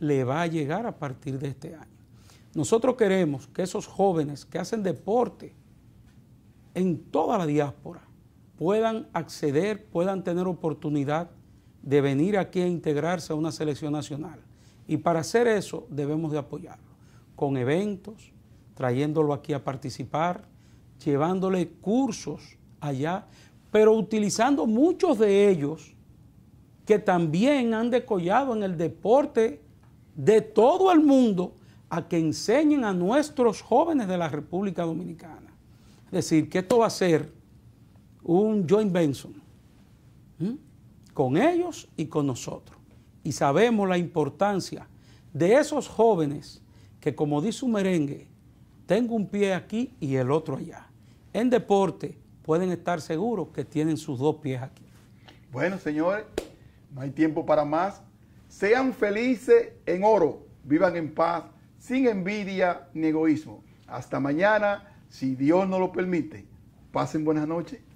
le va a llegar a partir de este año. Nosotros queremos que esos jóvenes que hacen deporte en toda la diáspora puedan acceder, puedan tener oportunidad de venir aquí a integrarse a una selección nacional. Y para hacer eso debemos de apoyarlo con eventos, trayéndolo aquí a participar, llevándole cursos allá, pero utilizando muchos de ellos que también han decollado en el deporte de todo el mundo a que enseñen a nuestros jóvenes de la República Dominicana. Es decir, que esto va a ser un joint venture con ellos y con nosotros. Y sabemos la importancia de esos jóvenes que, como dice un merengue, tengo un pie aquí y el otro allá. En deporte pueden estar seguros que tienen sus dos pies aquí. Bueno, señores, no hay tiempo para más. Sean felices en oro, vivan en paz, sin envidia ni egoísmo. Hasta mañana, si Dios no lo permite. Pasen buenas noches.